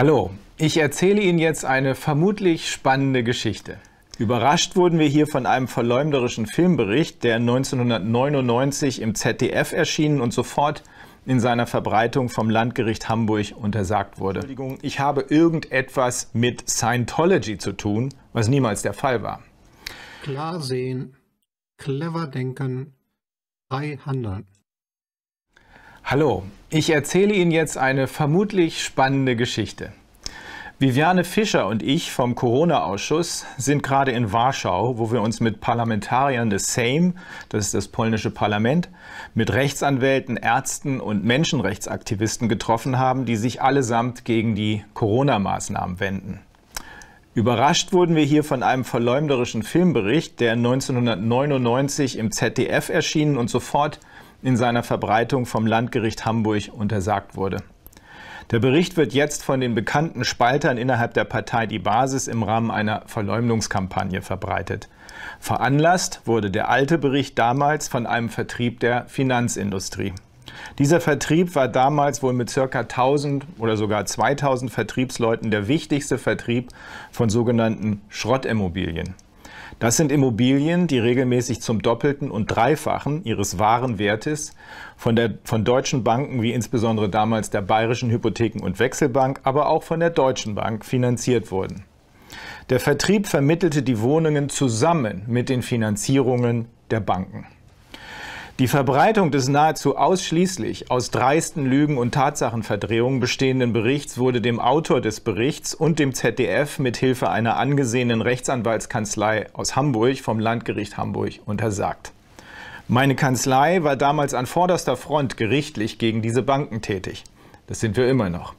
Hallo, ich erzähle Ihnen jetzt eine vermutlich spannende Geschichte. Überrascht wurden wir hier von einem verleumderischen Filmbericht, der 1999 im ZDF erschienen und sofort in seiner Verbreitung vom Landgericht Hamburg untersagt wurde. Entschuldigung, ich habe irgendetwas mit Scientology zu tun, was niemals der Fall war. Klar sehen, clever denken, frei handeln. Hallo, ich erzähle Ihnen jetzt eine vermutlich spannende Geschichte. Viviane Fischer und ich vom Corona-Ausschuss sind gerade in Warschau, wo wir uns mit Parlamentariern des Sejm, das ist das polnische Parlament, mit Rechtsanwälten, Ärzten und Menschenrechtsaktivisten getroffen haben, die sich allesamt gegen die Corona-Maßnahmen wenden. Überrascht wurden wir hier von einem verleumderischen Filmbericht, der 1999 im ZDF erschien und sofort in seiner Verbreitung vom Landgericht Hamburg untersagt wurde. Der Bericht wird jetzt von den bekannten Spaltern innerhalb der Partei Die Basis im Rahmen einer Verleumdungskampagne verbreitet. Veranlasst wurde der alte Bericht damals von einem Vertrieb der Finanzindustrie. Dieser Vertrieb war damals wohl mit ca. 1000 oder sogar 2000 Vertriebsleuten der wichtigste Vertrieb von sogenannten Schrottimmobilien. Das sind Immobilien, die regelmäßig zum Doppelten und Dreifachen ihres wahren Wertes von, der, von deutschen Banken wie insbesondere damals der Bayerischen Hypotheken- und Wechselbank, aber auch von der Deutschen Bank finanziert wurden. Der Vertrieb vermittelte die Wohnungen zusammen mit den Finanzierungen der Banken. Die Verbreitung des nahezu ausschließlich aus dreisten Lügen und Tatsachenverdrehungen bestehenden Berichts wurde dem Autor des Berichts und dem ZDF mit Hilfe einer angesehenen Rechtsanwaltskanzlei aus Hamburg vom Landgericht Hamburg untersagt. Meine Kanzlei war damals an vorderster Front gerichtlich gegen diese Banken tätig. Das sind wir immer noch.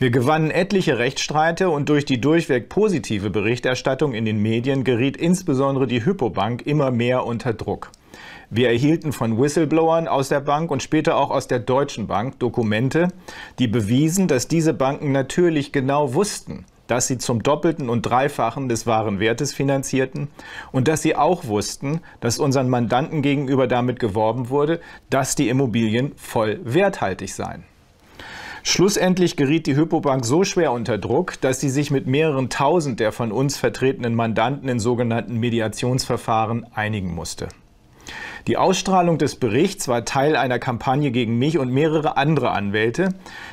Wir gewannen etliche Rechtsstreite und durch die durchweg positive Berichterstattung in den Medien geriet insbesondere die Hypobank immer mehr unter Druck. Wir erhielten von Whistleblowern aus der Bank und später auch aus der Deutschen Bank Dokumente, die bewiesen, dass diese Banken natürlich genau wussten, dass sie zum Doppelten und Dreifachen des wahren Wertes finanzierten und dass sie auch wussten, dass unseren Mandanten gegenüber damit geworben wurde, dass die Immobilien voll werthaltig seien. Schlussendlich geriet die Hypobank so schwer unter Druck, dass sie sich mit mehreren tausend der von uns vertretenen Mandanten in sogenannten Mediationsverfahren einigen musste. Die Ausstrahlung des Berichts war Teil einer Kampagne gegen mich und mehrere andere Anwälte.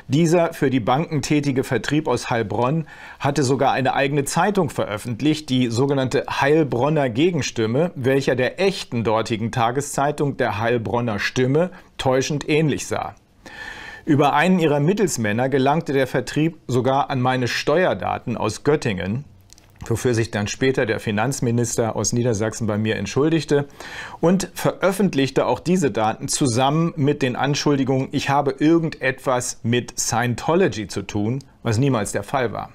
Dieser für die Banken tätige Vertrieb aus Heilbronn hatte sogar eine eigene Zeitung veröffentlicht, die sogenannte Heilbronner Gegenstimme, welcher der echten dortigen Tageszeitung der Heilbronner Stimme täuschend ähnlich sah. Über einen ihrer Mittelsmänner gelangte der Vertrieb sogar an meine Steuerdaten aus Göttingen wofür sich dann später der Finanzminister aus Niedersachsen bei mir entschuldigte und veröffentlichte auch diese Daten zusammen mit den Anschuldigungen, ich habe irgendetwas mit Scientology zu tun, was niemals der Fall war.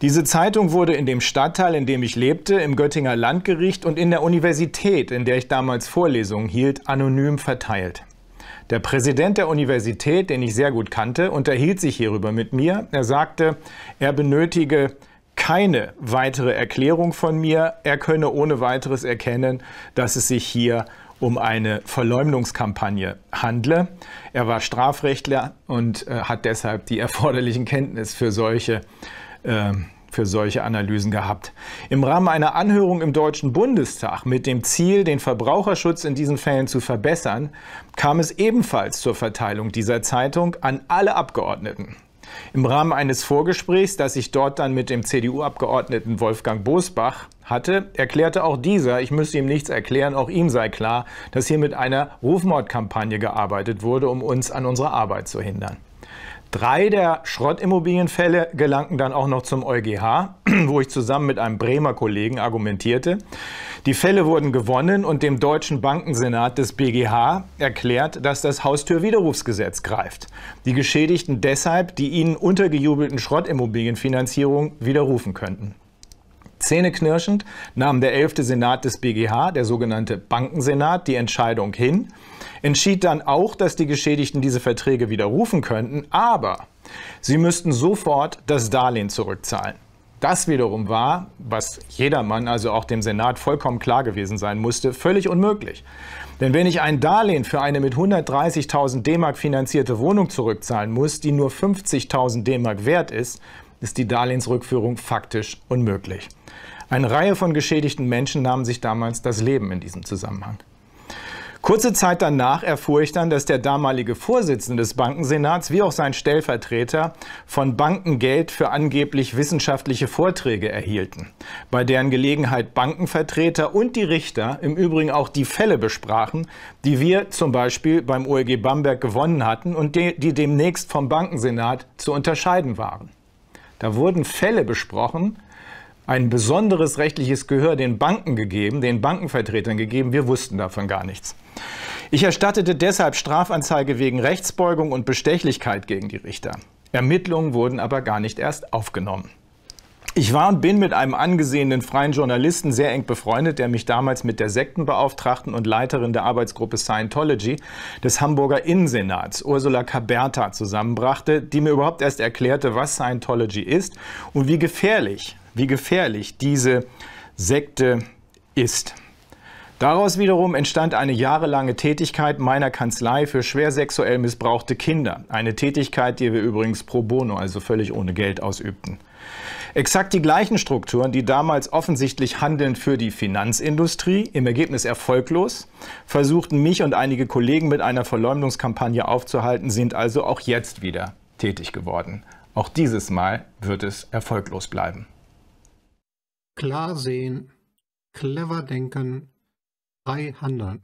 Diese Zeitung wurde in dem Stadtteil, in dem ich lebte, im Göttinger Landgericht und in der Universität, in der ich damals Vorlesungen hielt, anonym verteilt. Der Präsident der Universität, den ich sehr gut kannte, unterhielt sich hierüber mit mir. Er sagte, er benötige keine weitere Erklärung von mir. Er könne ohne weiteres erkennen, dass es sich hier um eine Verleumdungskampagne handle. Er war Strafrechtler und äh, hat deshalb die erforderlichen Kenntnisse für solche, äh, für solche Analysen gehabt. Im Rahmen einer Anhörung im Deutschen Bundestag mit dem Ziel, den Verbraucherschutz in diesen Fällen zu verbessern, kam es ebenfalls zur Verteilung dieser Zeitung an alle Abgeordneten. Im Rahmen eines Vorgesprächs, das ich dort dann mit dem CDU-Abgeordneten Wolfgang Bosbach hatte, erklärte auch dieser, ich müsse ihm nichts erklären, auch ihm sei klar, dass hier mit einer Rufmordkampagne gearbeitet wurde, um uns an unserer Arbeit zu hindern. Drei der Schrottimmobilienfälle gelangten dann auch noch zum EuGH, wo ich zusammen mit einem Bremer Kollegen argumentierte. Die Fälle wurden gewonnen und dem Deutschen Bankensenat des BGH erklärt, dass das Haustürwiderrufsgesetz greift. Die Geschädigten deshalb die ihnen untergejubelten Schrottimmobilienfinanzierungen widerrufen könnten. Zähneknirschend nahm der 11. Senat des BGH, der sogenannte Bankensenat, die Entscheidung hin entschied dann auch, dass die Geschädigten diese Verträge widerrufen könnten, aber sie müssten sofort das Darlehen zurückzahlen. Das wiederum war, was jedermann, also auch dem Senat, vollkommen klar gewesen sein musste, völlig unmöglich. Denn wenn ich ein Darlehen für eine mit 130.000 D-Mark finanzierte Wohnung zurückzahlen muss, die nur 50.000 D-Mark wert ist, ist die Darlehensrückführung faktisch unmöglich. Eine Reihe von geschädigten Menschen nahmen sich damals das Leben in diesem Zusammenhang. Kurze Zeit danach erfuhr ich dann, dass der damalige Vorsitzende des Bankensenats wie auch sein Stellvertreter von Banken Geld für angeblich wissenschaftliche Vorträge erhielten, bei deren Gelegenheit Bankenvertreter und die Richter im Übrigen auch die Fälle besprachen, die wir zum Beispiel beim OEG Bamberg gewonnen hatten und die, die demnächst vom Bankensenat zu unterscheiden waren. Da wurden Fälle besprochen, ein besonderes rechtliches Gehör den Banken gegeben, den Bankenvertretern gegeben. Wir wussten davon gar nichts. Ich erstattete deshalb Strafanzeige wegen Rechtsbeugung und Bestechlichkeit gegen die Richter. Ermittlungen wurden aber gar nicht erst aufgenommen. Ich war und bin mit einem angesehenen freien Journalisten sehr eng befreundet, der mich damals mit der Sektenbeauftragten und Leiterin der Arbeitsgruppe Scientology des Hamburger Innensenats, Ursula Caberta, zusammenbrachte, die mir überhaupt erst erklärte, was Scientology ist und wie gefährlich wie gefährlich diese Sekte ist. Daraus wiederum entstand eine jahrelange Tätigkeit meiner Kanzlei für schwer sexuell missbrauchte Kinder. Eine Tätigkeit, die wir übrigens pro bono, also völlig ohne Geld, ausübten. Exakt die gleichen Strukturen, die damals offensichtlich handelnd für die Finanzindustrie, im Ergebnis erfolglos, versuchten mich und einige Kollegen mit einer Verleumdungskampagne aufzuhalten, sind also auch jetzt wieder tätig geworden. Auch dieses Mal wird es erfolglos bleiben klar sehen, clever denken, frei handeln.